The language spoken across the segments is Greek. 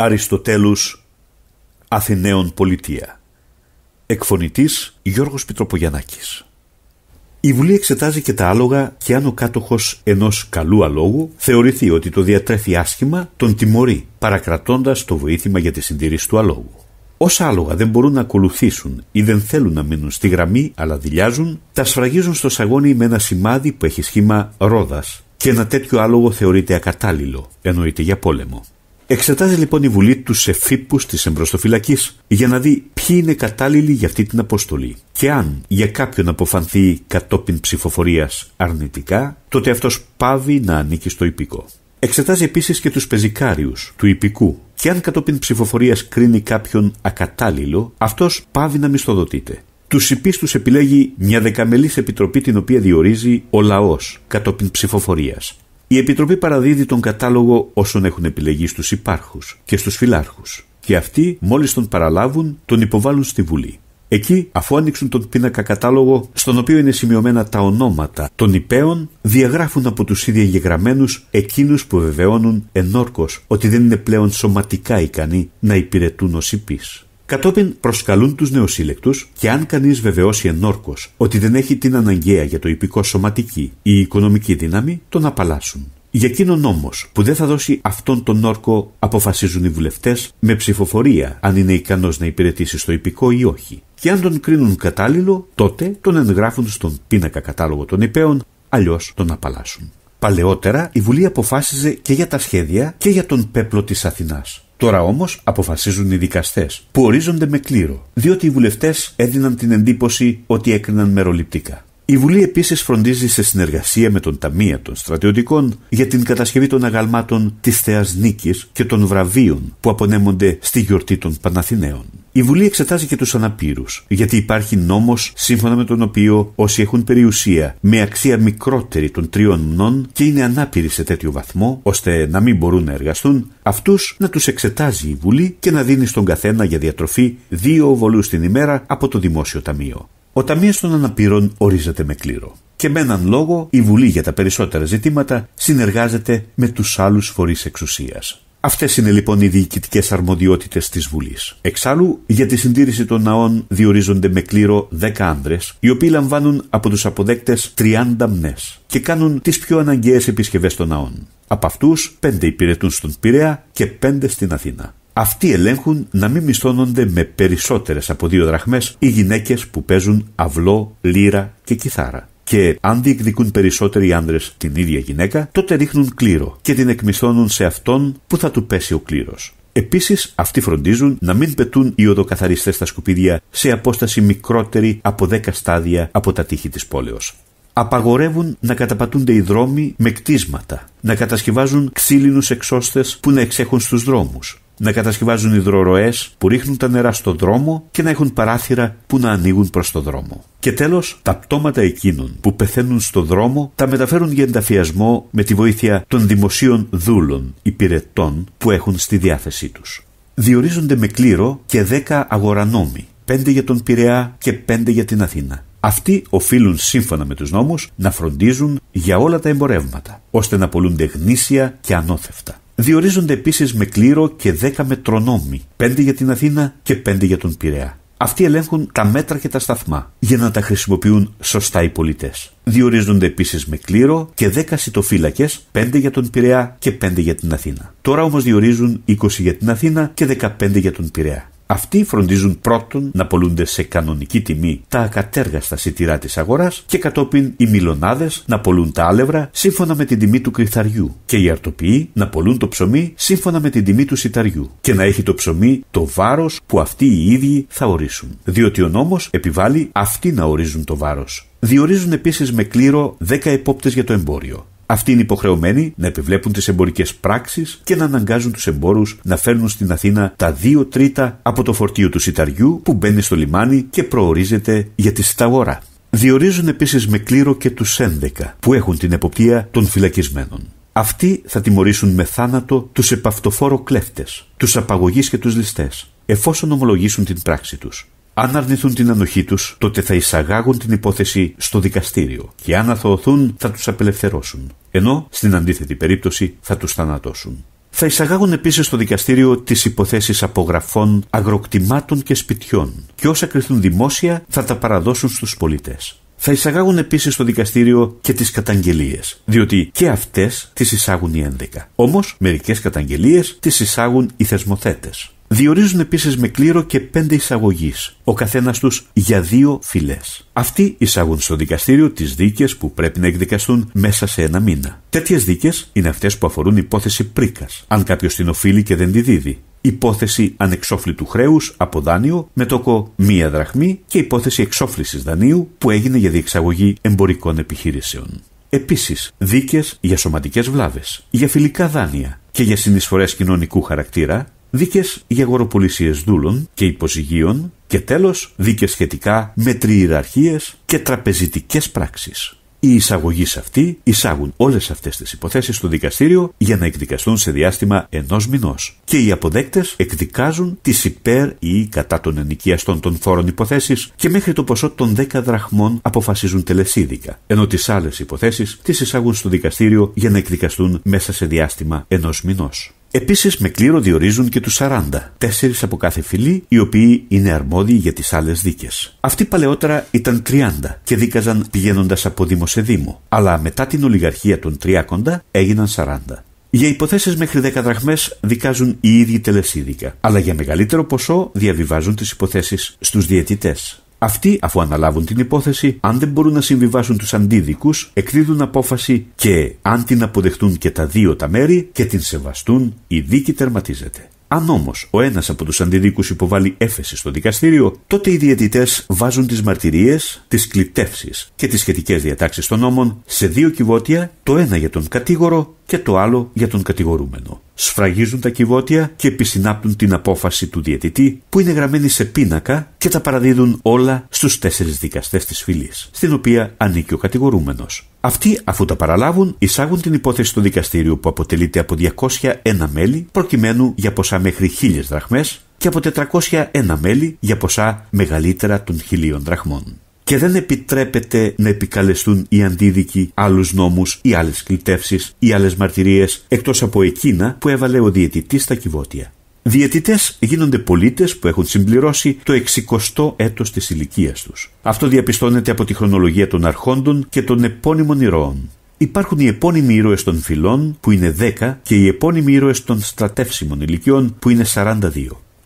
Αριστοτέλους Αθηναίων Πολιτεία Εκφωνητής Γιώργος Πιτροπογιαννάκης η Βουλή εξετάζει και τα άλογα και αν ο κάτοχος ενός καλού αλόγου θεωρηθεί ότι το διατρέφει άσχημα, τον τιμωρεί, παρακρατώντας το βοήθημα για τη συντήρηση του αλόγου. Όσα άλογα δεν μπορούν να ακολουθήσουν ή δεν θέλουν να μείνουν στη γραμμή αλλά δηλιάζουν, τα σφραγίζουν στο σαγόνι με ένα σημάδι που έχει σχήμα ρόδας και ένα τέτοιο άλογο θεωρείται ακατάλληλο, εννοείται για πόλεμο. Εξετάζει λοιπόν η Βουλή τους εφήπους της εμπροστοφυλακής για να δει ποιοι είναι κατάλληλοι για αυτή την αποστολή. Και αν για κάποιον αποφανθεί κατόπιν ψηφοφορίας αρνητικά, τότε αυτός πάβει να ανήκει στο υπηκό. Εξετάζει επίσης και τους πεζικάριους του υπηκού και αν κατόπιν ψηφοφορίας κρίνει κάποιον ακατάλληλο, αυτός πάβει να μισθοδοτείται. Τους υπίστους επιλέγει μια δεκαμελής επιτροπή την οποία διορίζει ο λαός κατόπιν ψηφοφορίας. Η Επιτροπή παραδίδει τον κατάλογο όσων έχουν επιλεγεί στους υπάρχους και στους φυλάρχους και αυτοί μόλις τον παραλάβουν τον υποβάλλουν στη Βουλή. Εκεί, αφού άνοιξουν τον πίνακα κατάλογο, στον οποίο είναι σημειωμένα τα ονόματα των υπέων, διαγράφουν από τους ίδιοι γεγραμμένους εκείνους που βεβαιώνουν ενόρκως ότι δεν είναι πλέον σωματικά ικανοί να υπηρετούν ως υπείς. Κατόπιν προσκαλούν τους νεοσύλλεκτους και αν κανείς βεβαιώσει ενόρκως ότι δεν έχει την αναγκαία για το υπηκό σωματική ή οικονομική δύναμη, τον απαλλάσσουν. Για εκείνον όμως που δεν θα δώσει αυτόν τον όρκο, αποφασίζουν οι βουλευτές με ψηφοφορία αν είναι ικανός να υπηρετήσει στο υπηκό ή όχι. Και αν τον κρίνουν κατάλληλο, τότε τον εγγράφουν στον πίνακα κατάλογο των υπέων, αλλιώς τον απαλλάσσουν. Παλαιότερα η Βουλή αποφάσιζε και για τα σχέδια και για τον πέπλο της αθηνάς. Τώρα όμως αποφασίζουν οι δικαστές, που ορίζονται με κλήρο, διότι οι βουλευτές έδιναν την εντύπωση ότι έκριναν μεροληπτικά. Η Βουλή επίσης φροντίζει σε συνεργασία με τον Ταμεία των Στρατιωτικών για την κατασκευή των αγαλμάτων της Θεάς Νίκης και των βραβείων που απονέμονται στη γιορτή των Παναθηναίων. Η Βουλή εξετάζει και τους αναπήρους, γιατί υπάρχει νόμος σύμφωνα με τον οποίο όσοι έχουν περιουσία με αξία μικρότερη των τριών μνών και είναι ανάπηροι σε τέτοιο βαθμό, ώστε να μην μπορούν να εργαστούν, αυτούς να τους εξετάζει η Βουλή και να δίνει στον καθένα για διατροφή δύο βολούς την ημέρα από το Δημόσιο Ταμείο. Ο Ταμείο των Αναπήρων ορίζεται με κλήρο. Και με έναν λόγο, η Βουλή για τα περισσότερα ζητήματα συνεργάζεται με τους άλλους φορείς εξουσίας. Αυτές είναι λοιπόν οι διοικητικές αρμοδιότητες της Βουλής. Εξάλλου, για τη συντήρηση των ναών διορίζονται με κλήρο 10 άνδρες, οι οποίοι λαμβάνουν από τους αποδέκτες 30 μνές και κάνουν τις πιο αναγκαίες επισκευές των ναών. Από αυτού, 5 υπηρετούν στον Πειραιά και 5 στην Αθήνα. Αυτοί ελέγχουν να μην μισθώνονται με περισσότερες από δύο δραχμές οι γυναίκες που παίζουν αυλό, λύρα και κιθάρα και αν διεκδικούν περισσότεροι άντρε την ίδια γυναίκα, τότε ρίχνουν κλήρο και την εκμισθώνουν σε αυτόν που θα του πέσει ο κλήρος. Επίσης, αυτοί φροντίζουν να μην πετούν οι οδοκαθαριστές στα σκουπίδια σε απόσταση μικρότερη από 10 στάδια από τα τείχη της πόλεως. Απαγορεύουν να καταπατούνται οι δρόμοι με κτίσματα, να κατασκευάζουν ξύλινους εξώστες που να εξέχουν στους δρόμους, να κατασκευάζουν υδροροές που ρίχνουν τα νερά στον δρόμο και να έχουν παράθυρα που να ανοίγουν προς τον δρόμο. Και τέλος τα πτώματα εκείνων που πεθαίνουν στον δρόμο τα μεταφέρουν για ενταφιασμό με τη βοήθεια των δημοσίων δούλων υπηρετών που έχουν στη διάθεσή τους. Διορίζονται με κλήρο και δέκα αγορανόμοι, πέντε για τον Πειραιά και πέντε για την Αθήνα. Αυτοί οφείλουν σύμφωνα με τους νόμους να φροντίζουν για όλα τα εμπορεύματα, ώστε να πολλούνται γνήσια και ανώθευτα. Διορίζονται επίσης με κλήρο και 10 μετρονόμοι, 5 για την Αθήνα και 5 για τον Πειραιά. Αυτοί ελέγχουν τα μέτρα και τα σταθμά για να τα χρησιμοποιούν σωστά οι πολίτε. Διορίζονται επίσης με κλήρο και 10 σιτοφύλακε, 5 για τον Πειραιά και 5 για την Αθήνα. Τώρα όμως διορίζουν 20 για την Αθήνα και 15 για τον Πειραιά. Αυτοί φροντίζουν πρώτον να πολλούνται σε κανονική τιμή τα ακατέργαστα σιτηρά της αγοράς και κατόπιν οι μιλονάδες να πολλούν τα άλευρα σύμφωνα με την τιμή του κρυθαριού και οι αρτοποιοί να πολλούν το ψωμί σύμφωνα με την τιμή του σιταριού και να έχει το ψωμί το βάρος που αυτοί οι ίδιοι θα ορίσουν. Διότι ο νόμος επιβάλλει αυτοί να ορίζουν το βάρος. Διορίζουν επίσης με κλήρο 10 επόπτε για το εμπόριο. Αυτοί είναι υποχρεωμένοι να επιβλέπουν τις εμπορικές πράξεις και να αναγκάζουν τους εμπόρους να φέρνουν στην Αθήνα τα δύο τρίτα από το φορτίο του σιταριού που μπαίνει στο λιμάνι και προορίζεται για τη σταγόρα. Διορίζουν επίσης με κλήρο και τους 11 που έχουν την εποπτεία των φυλακισμένων. Αυτοί θα τιμωρήσουν με θάνατο τους επαυτοφόρο κλέφτε, τους απαγωγείς και τους ληστές, εφόσον ομολογήσουν την πράξη τους. Αν αρνηθούν την ανοχή τους, τότε θα εισαγάγουν την υπόθεση στο δικαστήριο και αν αθωωθούν θα τους απελευθερώσουν. Ενώ στην αντίθετη περίπτωση θα τους θανατώσουν. Θα εισαγάγουν επίσης στο δικαστήριο τις υποθέσεις απογραφών αγροκτημάτων και σπιτιών και όσα κρυθούν δημόσια θα τα παραδώσουν στους πολίτε. Θα εισαγάγουν επίσης στο δικαστήριο και τις καταγγελίες, διότι και αυτές τις εισάγουν οι 11. Όμως μερικές καταγγελίες τις εισάγουν οι θεσμοθέτες. Διορίζουν επίσης με κλήρο και πέντε εισαγωγείς, ο καθένας τους για δύο φυλές. Αυτοί εισάγουν στο δικαστήριο τις δίκες που πρέπει να εκδικαστούν μέσα σε ένα μήνα. Τέτοιες δίκες είναι αυτές που αφορούν υπόθεση πρίκας, αν κάποιος την οφείλει και δεν τη δίδει. Υπόθεση ανεξόφλητου χρέους από δάνειο με τόκο μία δραχμή και υπόθεση εξόφλησης δανείου που έγινε για διεξαγωγή εμπορικών επιχειρήσεων. Επίσης, δίκες για σωματικές βλάβες, για φιλικά δάνεια και για συνεισφορές κοινωνικού χαρακτήρα δίκες για αγοροπολισίες δούλων και υποζυγίων και τέλος δίκες σχετικά με τριεραρχίε και τραπεζιτικές πράξεις. Οι εισαγωγείς αυτοί εισάγουν όλες αυτές τις υποθέσεις στο δικαστήριο για να εκδικαστούν σε διάστημα ενός μηνός. Και οι αποδέκτες εκδικάζουν τις υπέρ ή κατά των ενοικιαστών των φόρων υποθέσεις και μέχρι το ποσό των 10 δραχμών αποφασίζουν τελεσίδικα. Ενώ τις άλλες υποθέσεις τις εισάγουν στο δικαστήριο για να εκδικαστούν μέσα σε διάστημα ενός μηνός. Επίσης με κλήρο διορίζουν και τους 40, τέσσερις από κάθε φυλή, οι οποίοι είναι αρμόδιοι για τις άλλες δίκες. Αυτοί παλαιότερα ήταν 30 και δίκαζαν πηγαίνοντας από δήμο σε δήμο, αλλά μετά την ολιγαρχία των 30 έγιναν 40. Για υποθέσεις μέχρι 10 δραχμές δικάζουν οι ίδιοι τελεσίδικα, αλλά για μεγαλύτερο ποσό διαβιβάζουν τις υποθέσεις στους διαιτητές. Αυτοί, αφού αναλάβουν την υπόθεση, αν δεν μπορούν να συμβιβάσουν τους αντίδικους, εκδίδουν απόφαση και αν την αποδεχτούν και τα δύο τα μέρη και την σεβαστούν, η δίκη τερματίζεται. Αν όμως ο ένας από τους αντιδίκους υποβάλει έφεση στο δικαστήριο, τότε οι διαιτητές βάζουν τις μαρτυρίες, τις κλητεύσεις και τις σχετικές διατάξεις των νόμων σε δύο κυβότια, το ένα για τον κατήγορο και το άλλο για τον κατηγορούμενο σφραγίζουν τα κυβότια και επισυνάπτουν την απόφαση του διαιτητή που είναι γραμμένη σε πίνακα και τα παραδίδουν όλα στους τέσσερις δικαστές της φυλής, στην οποία ανήκει ο κατηγορούμενος. Αυτοί, αφού τα παραλάβουν, εισάγουν την υπόθεση στο δικαστήριο που αποτελείται από 201 μέλη, προκειμένου για ποσά μέχρι 1000 δραχμές και από 401 μέλη για ποσά μεγαλύτερα των 1000 δραχμών και δεν επιτρέπεται να επικαλεστούν οι αντίδικοι άλλους νόμους ή άλλες κλητεύσεις ή άλλες μαρτυρίες εκτός από εκείνα που έβαλε ο διαιτητής στα κυβότια. Διαιτητές γίνονται πολίτες που έχουν συμπληρώσει το 60ο έτος της ηλικίας τους. Αυτό διαπιστώνεται από τη χρονολογία των αρχόντων και των επώνυμων ηρώων. Υπάρχουν οι επώνυμοι ήρωες των φυλών που είναι 10 και οι επώνυμοι ήρωες των στρατεύσιμων ηλικιών που είναι 42.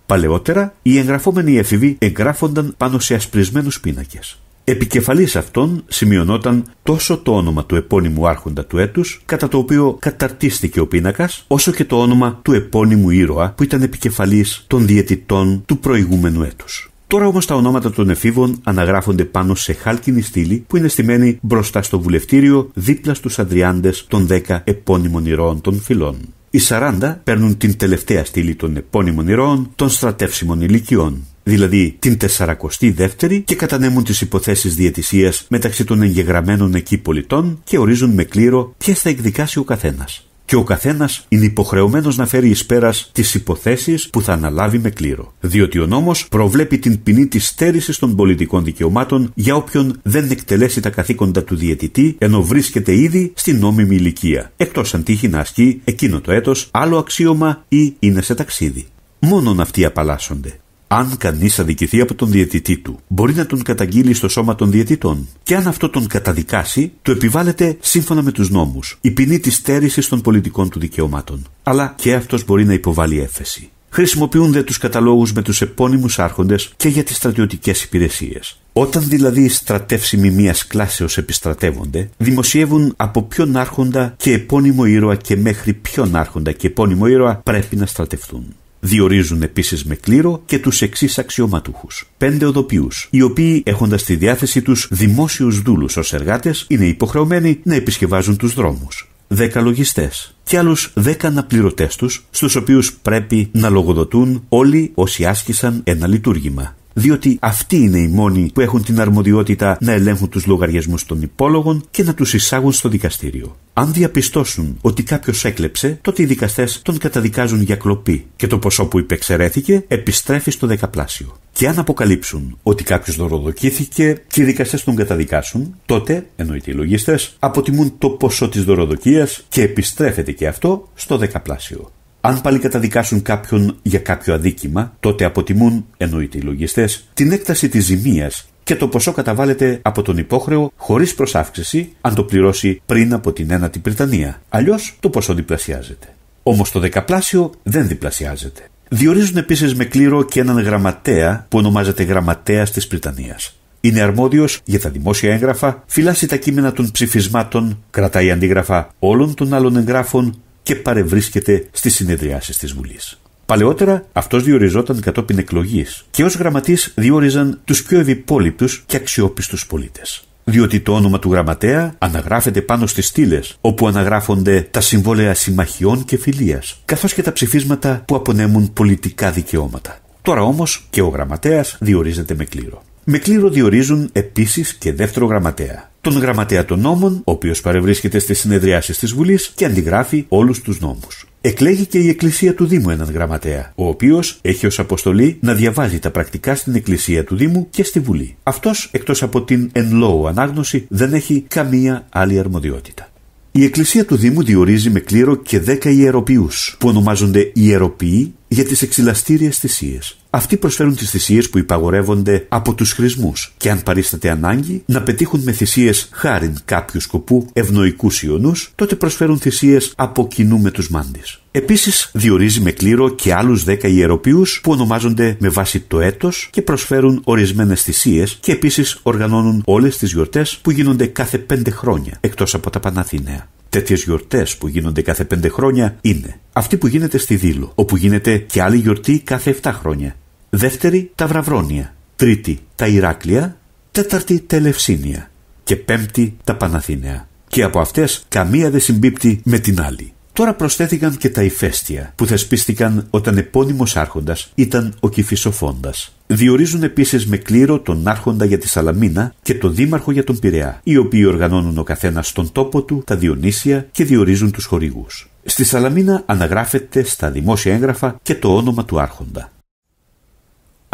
Παλαιότερα, οι εγγραφόμενοι έφηβοι εγγράφονταν πάνω σε ασπρισμένους πίνακες. Επικεφαλής αυτών σημειωνόταν τόσο το όνομα του επώνυμου άρχοντα του έτους, κατά το οποίο καταρτίστηκε ο πίνακας, όσο και το όνομα του επώνυμου ήρωα που ήταν επικεφαλής των διαιτητών του προηγούμενου έτους. Τώρα όμως τα ονόματα των εφήβων αναγράφονται πάνω σε χάλκινη στήλη που είναι στημένη μπροστά στο βουλευτήριο δίπλα στους αντριάντες των 10 επώνυμων ηρώων των φυλών. Οι 40 παίρνουν την τελευταία στήλη των επώνυμων ηρώων των στρατεύσιμων ηλικιών δηλαδή την 42η και κατανέμουν τις υποθέσεις διαιτησίας μεταξύ των εγγεγραμμένων εκεί πολιτών και ορίζουν με κλήρο ποιες θα εκδικάσει ο καθένας. Και ο καθένας είναι υποχρεωμένος να φέρει εις πέρας τις υποθέσεις που θα αναλάβει με κλήρο. Διότι ο νόμος προβλέπει την ποινή της στέρησης των πολιτικών δικαιωμάτων για όποιον δεν εκτελέσει τα καθήκοντα του διαιτητή, ενώ βρίσκεται ήδη στην νόμιμη ηλικία, εκτός αν τύχει να ασκεί εκείνο το έτος άλλο αξίωμα ή είναι σε ταξίδι. Μόνον αυτοί απαλλάσσονται. Αν κανείς αδικηθεί από τον διαιτητή του, μπορεί να τον καταγγείλει στο σώμα των διαιτητών. Και αν αυτό τον καταδικάσει, το επιβάλλεται σύμφωνα με τους νόμους η ποινή της στέρησης των πολιτικών του δικαιωμάτων. Αλλά και αυτός μπορεί να υποβάλει έφεση. Χρησιμοποιούνται τους καταλόγους με τους επώνυμους άρχοντες και για τις στρατιωτικές υπηρεσίες. Όταν δηλαδή οι στρατεύσιμοι μιας κλάσεως επιστρατεύονται, δημοσιεύουν από ποιον άρχοντα και επώνυμο ήρωα και μέχρι ποιον άρχοντα και επώνυμο ήρωα πρέπει να στρατευτούν. Διορίζουν επίσης με κλήρο και τους εξής αξιωματούχους. Πέντε οδοποιούς, οι οποίοι έχοντας στη διάθεση τους δημόσιους δούλους ως εργάτες, είναι υποχρεωμένοι να επισκευάζουν τους δρόμους. Δέκα λογιστές και άλλους δέκα αναπληρωτές τους, στους οποίους πρέπει να λογοδοτούν όλοι όσοι άσκησαν ένα λειτουργήμα διότι αυτοί είναι οι μόνοι που έχουν την αρμοδιότητα να ελέγχουν τους λογαριασμούς των υπόλογων και να τους εισάγουν στο δικαστήριο. Αν διαπιστώσουν ότι κάποιος έκλεψε, τότε οι δικαστές τον καταδικάζουν για κλοπή και το ποσό που υπεξαιρέθηκε επιστρέφει στο δεκαπλάσιο. Και αν αποκαλύψουν ότι κάποιος δωροδοκήθηκε και οι δικαστές τον καταδικάσουν, τότε, εννοείται οι λογιστέ, αποτιμούν το ποσό της δωροδοκίας και επιστρέφεται και αυτό στο δεκαπλάσιο. Αν πάλι καταδικάσουν κάποιον για κάποιο αδίκημα, τότε αποτιμούν, εννοείται οι λογιστές, την έκταση της ζημίας και το ποσό καταβάλλεται από τον υπόχρεο χωρίς προσάυξηση αν το πληρώσει πριν από την ένατη Πριτανία. Αλλιώς το ποσό διπλασιάζεται. Όμως το δεκαπλάσιο δεν διπλασιάζεται. Διορίζουν επίσης με κλήρο και έναν γραμματέα που ονομάζεται Γραμματέας της Πριτανίας. Είναι αρμόδιος για τα δημόσια έγγραφα, φυλάσσει τα κείμενα των ψηφισμάτων, κρατάει αντίγραφα όλων των άλλων εγγράφων και παρευρίσκεται στις συνεδριάσεις της Βουλής. Παλαιότερα αυτός διοριζόταν κατόπιν εκλογής και ως γραμματή διόριζαν τους πιο ευυπόλοιπτου και αξιόπιστους πολίτες. Διότι το όνομα του γραμματέα αναγράφεται πάνω στις στήλες, όπου αναγράφονται τα συμβόλαια συμμαχιών και φιλίας, καθώς και τα ψηφίσματα που απονέμουν πολιτικά δικαιώματα. Τώρα όμως και ο γραμματέας διορίζεται με κλήρο. Με κλήρο διορίζουν επίσης και δεύτερο γραμματέα. Τον γραμματέα των νόμων, ο οποίος παρευρίσκεται στις συνεδριάσεις της Βουλής και αντιγράφει όλους τους νόμους. Εκλέγει και η Εκκλησία του Δήμου έναν γραμματέα, ο οποίος έχει ως αποστολή να διαβάζει τα πρακτικά στην Εκκλησία του Δήμου και στη Βουλή. Αυτός, εκτός από την εν λόγω ανάγνωση, δεν έχει καμία άλλη αρμοδιότητα. Η Εκκλησία του Δήμου διορίζει με κλήρο και 10 ιεροποιού, που ονομάζονται ιεροποιοί για τις εξυλαστήριες θυσίες. Αυτοί προσφέρουν τις θυσίες που υπαγορεύονται από τους χρησμούς και αν παρίσταται ανάγκη να πετύχουν με θυσίες χάριν κάποιου σκοπού ευνοϊκούς ιονούς, τότε προσφέρουν θυσίες από κοινού με τους μάντη. Επίσης, διορίζει με κλήρο και άλλους 10 ιεροποιού που ονομάζονται με βάση το έτος και προσφέρουν ορισμένες θυσίες και επίσης οργανώνουν όλες τις γιορτές που γίνονται κάθε 5 χρόνια εκτός από τα Παναθηναία. Τέτοιες γιορτές που γίνονται κάθε 5 χρόνια είναι αυτή που γίνεται στη Δήλο, όπου γίνεται και άλλη γιορτή κάθε 7 χρόνια δεύτερη τα Βραβρόνια, τρίτη τα Ηράκλεια, τέταρτη τα Ελευσίνια και πέμπτη τα Παναθήναια. Και από αυτές καμία δεν συμπίπτει με την άλλη. Τώρα προσθέθηκαν και τα ηφαίστεια που θεσπίστηκαν όταν επώνυμος Άρχοντας ήταν ο κυφισοφώντα. Διορίζουν επίσης με κλήρο τον άρχοντα για τη Σαλαμίνα και τον δήμαρχο για τον Πειραιά, οι οποίοι οργανώνουν ο καθένας στον τόπο του τα Διονύσια και διορίζουν τους χορηγούς. Στη Σαλαμίνα αναγράφεται στα δημόσια έγγραφα και το όνομα του άρχοντα.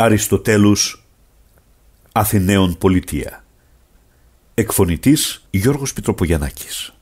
Αριστοτέλους Αθηναίων Πολιτεία Εκφωνητής Γιώργος Πιτροπογιαννάκης